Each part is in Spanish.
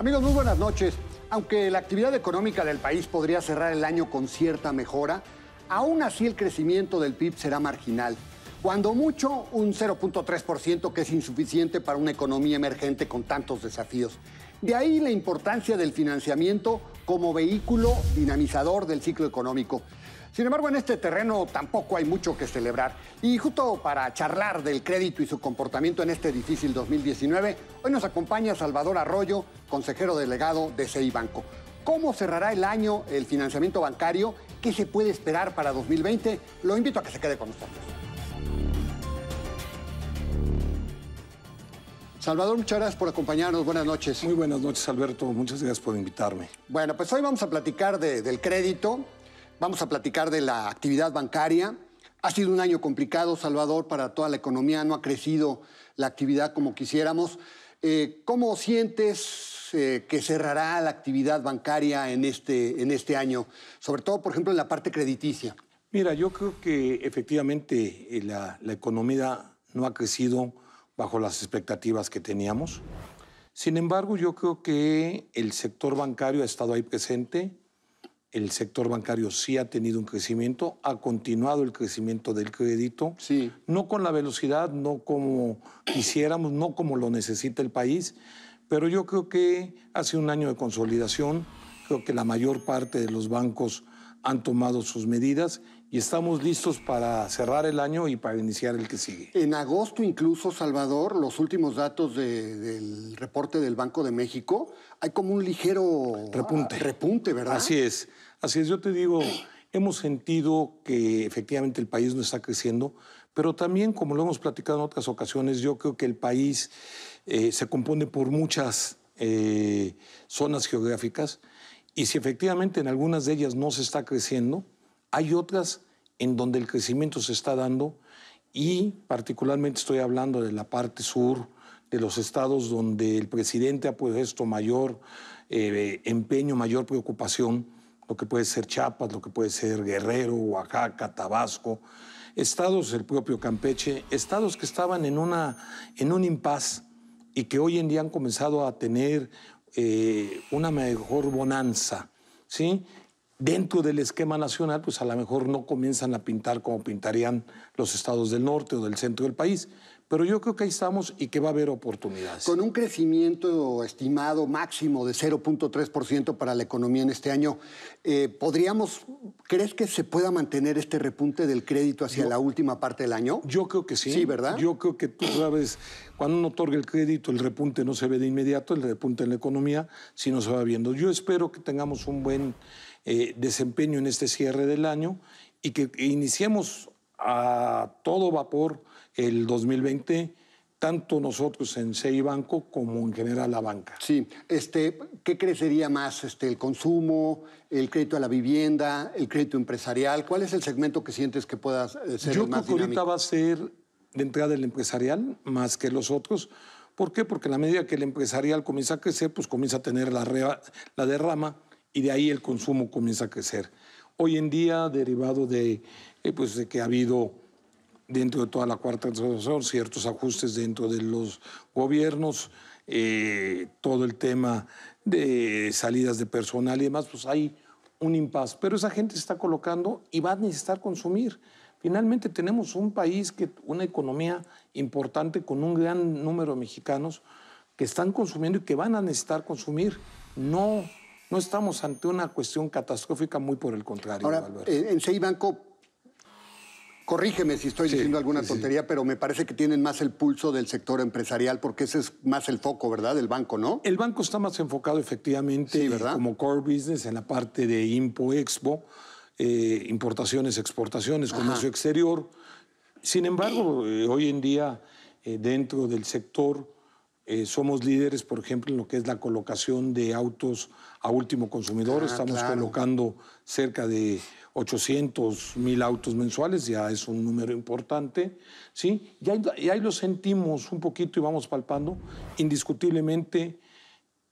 Amigos, muy buenas noches. Aunque la actividad económica del país podría cerrar el año con cierta mejora, aún así el crecimiento del PIB será marginal. Cuando mucho, un 0.3% que es insuficiente para una economía emergente con tantos desafíos. De ahí la importancia del financiamiento como vehículo dinamizador del ciclo económico. Sin embargo, en este terreno tampoco hay mucho que celebrar. Y justo para charlar del crédito y su comportamiento en este difícil 2019, hoy nos acompaña Salvador Arroyo, consejero delegado de CI Banco. ¿Cómo cerrará el año el financiamiento bancario? ¿Qué se puede esperar para 2020? Lo invito a que se quede con nosotros. Salvador, muchas gracias por acompañarnos. Buenas noches. Muy buenas noches, Alberto. Muchas gracias por invitarme. Bueno, pues hoy vamos a platicar del crédito, vamos a platicar de la actividad bancaria. Ha sido un año complicado, Salvador, para toda la economía. No ha crecido la actividad como quisiéramos. Eh, ¿Cómo sientes eh, que cerrará la actividad bancaria en este, en este año? Sobre todo, por ejemplo, en la parte crediticia. Mira, yo creo que efectivamente eh, la economía no ha crecido bajo las expectativas que teníamos. Sin embargo, yo creo que el sector bancario ha estado ahí presente, el sector bancario sí ha tenido un crecimiento, ha continuado el crecimiento del crédito, sí. no con la velocidad, no como quisiéramos, no como lo necesita el país, pero yo creo que hace un año de consolidación, creo que la mayor parte de los bancos han tomado sus medidas y estamos listos para cerrar el año y para iniciar el que sigue. En agosto incluso, Salvador, los últimos datos del reporte del Banco de México, hay como un ligero ah, repunte. repunte, ¿verdad? Así es, así es, yo te digo, hemos sentido que efectivamente el país no está creciendo, pero también, como lo hemos platicado en otras ocasiones, yo creo que el país eh, se compone por muchas eh, zonas geográficas y si efectivamente en algunas de ellas no se está creciendo, hay otras en donde el crecimiento se está dando y particularmente estoy hablando de la parte sur, de los estados donde el presidente ha puesto mayor eh, empeño, mayor preocupación, lo que puede ser Chiapas, lo que puede ser Guerrero, Oaxaca, Tabasco, estados, el propio Campeche, estados que estaban en, una, en un impas y que hoy en día han comenzado a tener eh, una mejor bonanza. ¿sí? dentro del esquema nacional, pues a lo mejor no comienzan a pintar como pintarían los estados del norte o del centro del país. Pero yo creo que ahí estamos y que va a haber oportunidades. Con un crecimiento estimado máximo de 0.3% para la economía en este año, eh, ¿podríamos, crees que se pueda mantener este repunte del crédito hacia la última parte del año? Yo creo que sí. Sí, ¿verdad? Yo creo que tú sabes, cuando uno otorga el crédito, el repunte no se ve de inmediato, el repunte en la economía, no se va viendo. Yo espero que tengamos un buen eh, desempeño en este cierre del año y que iniciemos a todo vapor el 2020 tanto nosotros en CI Banco como en general la banca. Sí, este, ¿qué crecería más? Este, ¿El consumo, el crédito a la vivienda, el crédito empresarial? ¿Cuál es el segmento que sientes que pueda eh, ser el más creo que ahorita va a ser de entrada el empresarial más que los otros. ¿Por qué? Porque a la medida que el empresarial comienza a crecer, pues comienza a tener la derrama y de ahí el consumo comienza a crecer. Hoy en día, derivado de, eh, pues, de que ha habido dentro de toda la cuarta transformación ciertos ajustes dentro de los gobiernos, eh, todo el tema de salidas de personal y demás, pues hay un impas. Pero esa gente se está colocando y va a necesitar consumir. Finalmente tenemos un país, que, una economía importante con un gran número de mexicanos que están consumiendo y que van a necesitar consumir. No no estamos ante una cuestión catastrófica, muy por el contrario. Ahora, en en Seibanco, corrígeme si estoy diciendo alguna tontería, pero me parece que tienen más el pulso del sector empresarial, porque ese es más el foco, ¿verdad? Del banco, ¿no? El banco está más enfocado efectivamente como core business en la parte de Impo Expo, eh, importaciones, exportaciones, comercio exterior. Sin embargo, eh, hoy en día, eh, dentro del sector, eh, somos líderes, por ejemplo, en lo que es la colocación de autos a último consumidor. Ah, Estamos colocando cerca de 800 mil autos mensuales, ya es un número importante. ¿sí? Y, y ahí lo sentimos un poquito y vamos palpando. Indiscutiblemente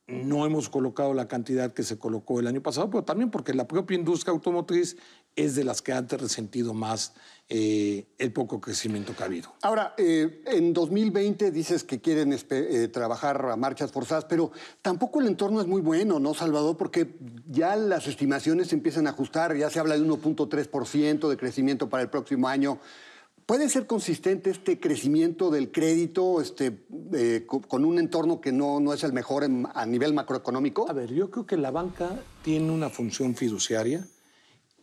no hemos colocado la cantidad que se colocó el año pasado, pero también porque la propia industria automotriz es de las que han resentido más eh, el poco crecimiento que ha habido. Ahora, eh, en 2020 dices que quieren eh, trabajar a marchas forzadas, pero tampoco el entorno es muy bueno, ¿no, Salvador? Porque ya las estimaciones empiezan a ajustar, ya se habla de 1.3% de crecimiento para el próximo año. ¿Puede ser consistente este crecimiento del crédito este, con un entorno que no, no es el mejor a nivel macroeconómico? A ver, yo creo que la banca tiene una función fiduciaria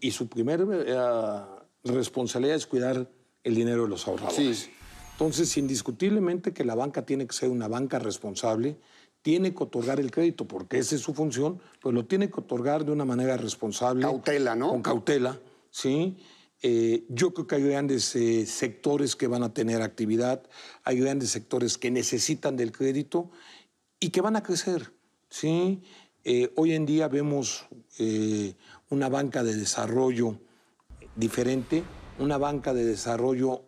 y su primera eh, responsabilidad es cuidar el dinero de los ahorradores. Entonces, indiscutiblemente que la banca tiene que ser una banca responsable, tiene que otorgar el crédito, porque esa es su función, pero lo tiene que otorgar de una manera responsable. Cautela, ¿no? Con cautela, sí. Eh, yo creo que hay grandes eh, sectores que van a tener actividad, hay grandes sectores que necesitan del crédito y que van a crecer, ¿sí? Eh, hoy en día vemos eh, una banca de desarrollo diferente, una banca de desarrollo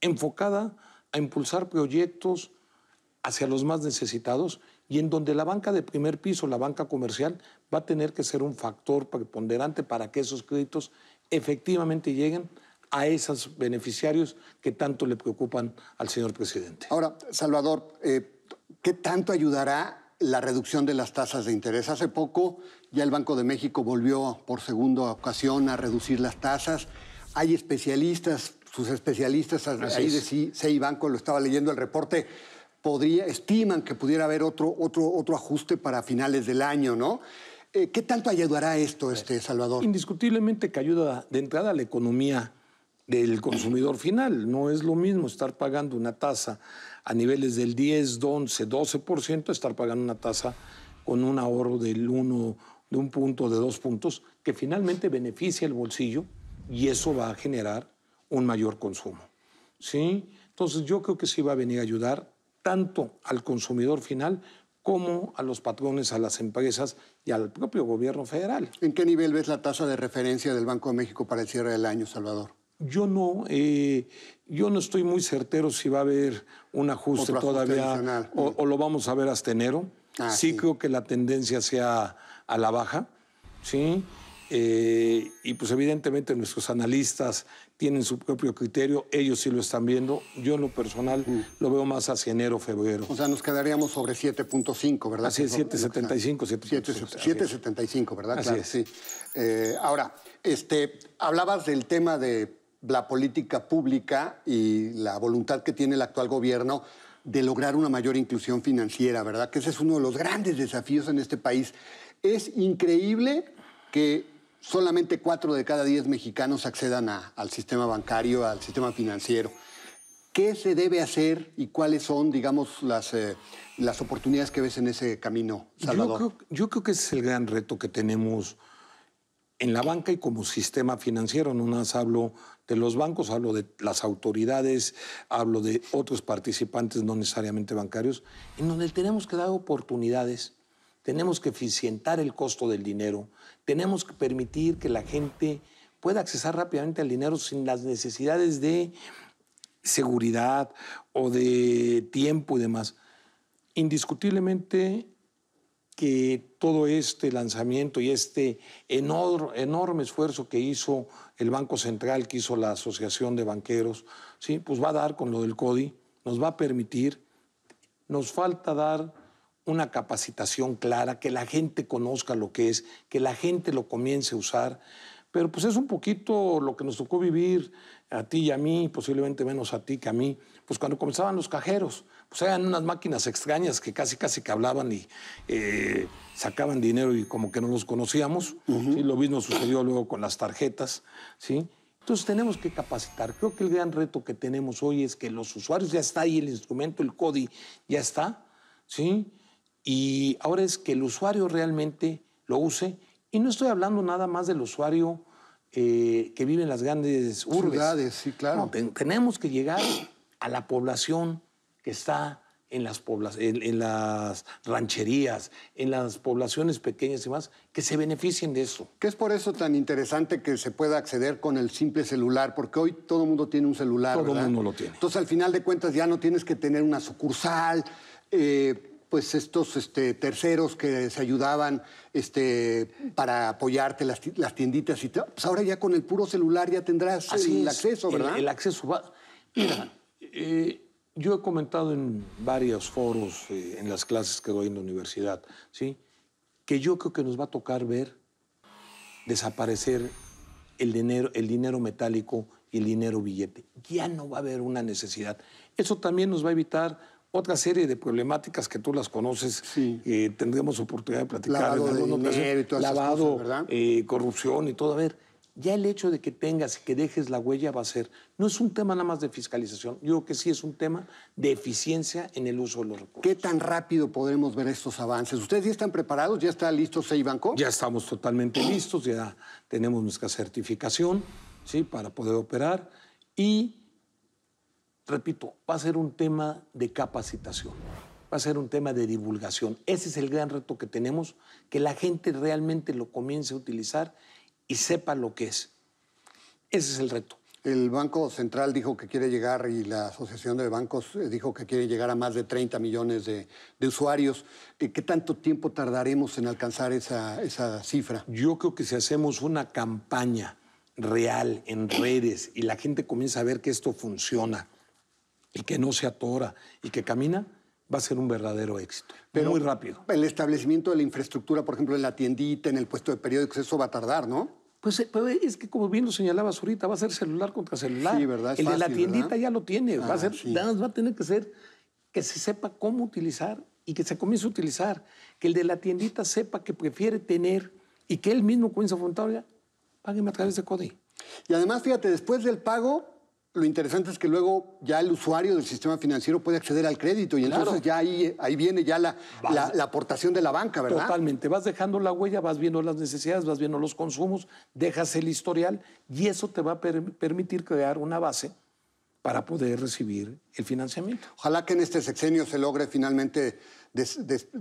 enfocada a impulsar proyectos hacia los más necesitados y en donde la banca de primer piso, la banca comercial, va a tener que ser un factor preponderante para que esos créditos efectivamente lleguen a esos beneficiarios que tanto le preocupan al señor presidente. Ahora, Salvador, eh, ¿qué tanto ayudará la reducción de las tasas de interés. Hace poco ya el Banco de México volvió por segunda ocasión a reducir las tasas. Hay especialistas, sus especialistas, ahí de CI, Banco, lo estaba leyendo el reporte, estiman que pudiera haber otro, otro, otro ajuste para finales del año, ¿no? Eh, ¿Qué tanto ayudará esto, este, Salvador? Indiscutiblemente que ayuda de entrada a la economía del consumidor final. No es lo mismo estar pagando una tasa a niveles del 10, 11, 12%, estar pagando una tasa con un ahorro del 1, de un punto, de dos puntos, que finalmente beneficia el bolsillo y eso va a generar un mayor consumo. ¿sí? Entonces yo creo que sí va a venir a ayudar tanto al consumidor final como a los patrones, a las empresas y al propio gobierno federal. ¿En qué nivel ves la tasa de referencia del Banco de México para el cierre del año, Salvador? yo no, eh, yo no estoy muy certero si va a haber un ajuste todavía o, lo vamos a ver hasta enero. Ah, sí, creo que la tendencia sea a la baja, ¿sí? Eh, y pues evidentemente nuestros analistas tienen su propio criterio, ellos sí lo están viendo, yo en lo personal mm. lo veo más hacia enero, febrero. O sea, nos quedaríamos sobre 7.5, ¿verdad? Así es, 7.75, 7.75, ¿verdad? Así claro, Sí. Eh, ahora, este, hablabas del tema de la política pública y la voluntad que tiene el actual gobierno de lograr una mayor inclusión financiera, ¿verdad? Que ese es uno de los grandes desafíos en este país. Es increíble que solamente cuatro de cada diez mexicanos accedan al sistema bancario, al sistema financiero. ¿Qué se debe hacer y cuáles son, digamos, las, eh, las oportunidades que ves en ese camino, Salvador? Yo creo, yo creo, que ese es el gran reto que tenemos en la banca y como sistema financiero. No más hablo los bancos, hablo de las autoridades, hablo de otros participantes no necesariamente bancarios, en donde tenemos que dar oportunidades, tenemos que eficientar el costo del dinero, tenemos que permitir que la gente pueda accesar rápidamente al dinero sin las necesidades de seguridad o de tiempo y demás. Indiscutiblemente que todo este lanzamiento y este enorme esfuerzo que hizo el Banco Central, que hizo la Asociación de Banqueros, ¿sí? pues va a dar con lo del CODI, nos va a permitir, nos falta dar una capacitación clara, que la gente conozca lo que es, que la gente lo comience a usar, pero pues es un poquito lo que nos tocó vivir a ti y a mí, posiblemente menos a ti que a mí, pues cuando comenzaban los cajeros, pues eran unas máquinas extrañas que casi casi que hablaban y eh, sacaban dinero y como que no los conocíamos. Y Lo mismo sucedió luego con las tarjetas, ¿sí? Entonces tenemos que capacitar. Creo que el gran reto que tenemos hoy es que los usuarios ya está ahí, el instrumento, el CODI ya está, ¿sí? Y ahora es que el usuario realmente lo use. Y no estoy hablando nada más del usuario eh, que vive en las grandes urbes. Ciudades, sí, claro. No, tenemos que llegar a la población que está en las, en, en las rancherías, en las poblaciones pequeñas y más, que se beneficien de eso. ¿Qué es por eso tan interesante que se pueda acceder con el simple celular? Porque hoy todo el mundo tiene un celular. Todo el mundo lo tiene. Entonces, al final de cuentas, ya no tienes que tener una sucursal. Eh, pues estos este, terceros que se ayudaban este, para apoyarte las, tienditas y todo. Pues ahora ya con el puro celular ya tendrás el, acceso, ¿verdad? El, el acceso va. Eh, yo he comentado en varios foros, eh, en las clases que doy en la universidad, ¿sí? que yo creo que nos va a tocar ver desaparecer el dinero, el dinero metálico y el dinero billete. Ya no va a haber una necesidad. Eso también nos va a evitar otra serie de problemáticas que tú las conoces eh, tendremos oportunidad de platicar lavado dinero Y todas lavado, corrupción y todo. A ver, ya el hecho de que tengas, que dejes la huella va a ser, no es un tema nada más de fiscalización, yo creo que sí es un tema de eficiencia en el uso de los recursos. ¿Qué tan rápido podremos ver estos avances? ¿Ustedes ya están preparados? ¿Ya está listo Seibanco? Ya estamos totalmente listos, ya tenemos nuestra certificación ¿sí? para poder operar y, repito, va a ser un tema de capacitación va a ser un tema de divulgación. Ese es el gran reto que tenemos, que la gente realmente lo comience a utilizar y sepa lo que es. Ese es el reto. El Banco Central dijo que quiere llegar y la Asociación de Bancos eh, dijo que quiere llegar a más de 30 millones de, usuarios. Eh, ¿Qué tanto tiempo tardaremos en alcanzar esa, esa cifra? Yo creo que si hacemos una campaña real en redes y la gente comienza a ver que esto funciona y que no se atora y que camina, va a ser un verdadero éxito. Pero muy rápido. El establecimiento de la infraestructura, por ejemplo, en la tiendita, en el puesto de periódicos, eso va a tardar, ¿no? Pues, eh, pues, es que como bien lo señalabas ahorita, va a ser celular contra celular. Sí, ¿verdad? Es el de la tiendita ya lo tiene. va, a ser, va a tener que ser que se sepa cómo utilizar y que se comience a utilizar. Que el de la tiendita sepa que prefiere tener y que él mismo comience a afrontar, págueme a través de CODI. Y además, fíjate, después del pago, lo interesante es que luego ya el usuario del sistema financiero puede acceder al crédito y entonces ya ahí, viene ya la, aportación de la banca, ¿verdad? Totalmente, vas dejando la huella, vas viendo las necesidades, vas viendo los consumos, dejas el historial y eso te va a permitir crear una base para poder recibir el financiamiento. Ojalá que en este sexenio se logre finalmente,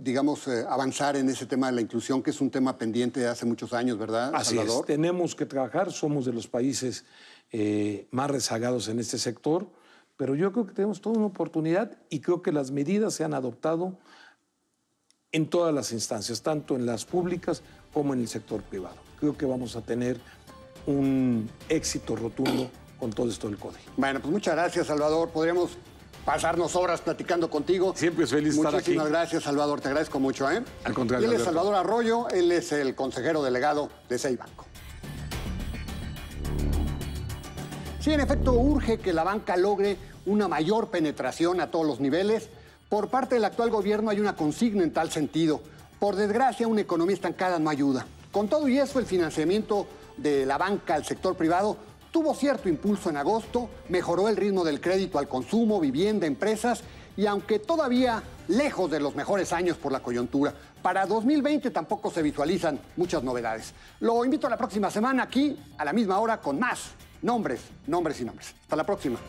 digamos, eh, avanzar en ese tema de la inclusión, que es un tema pendiente de hace muchos años, ¿verdad? Así es, tenemos que trabajar, somos de los países eh, más rezagados en este sector, pero yo creo que tenemos toda una oportunidad y creo que las medidas se han adoptado en todas las instancias, tanto en las públicas como en el sector privado. Creo que vamos a tener un éxito rotundo con todo esto del código. Bueno, pues muchas gracias, Salvador. Podríamos pasarnos horas platicando contigo. Siempre es feliz Muchísimas estar Muchísimas gracias, Salvador. Te agradezco mucho, ¿eh? Al contrario. él es Salvador Arroyo, él es el consejero delegado de Seibanco. Sí, en efecto, urge que la banca logre una mayor penetración a todos los niveles. Por parte del actual gobierno hay una consigna en tal sentido. Por desgracia, una economía estancada no ayuda. Con todo y eso, el financiamiento de la banca al sector privado Tuvo cierto impulso en agosto, mejoró el ritmo del crédito al consumo, vivienda, empresas y aunque todavía lejos de los mejores años por la coyuntura, para 2020 tampoco se visualizan muchas novedades. Lo invito a la próxima semana aquí, a la misma hora, con más nombres, nombres y nombres. Hasta la próxima.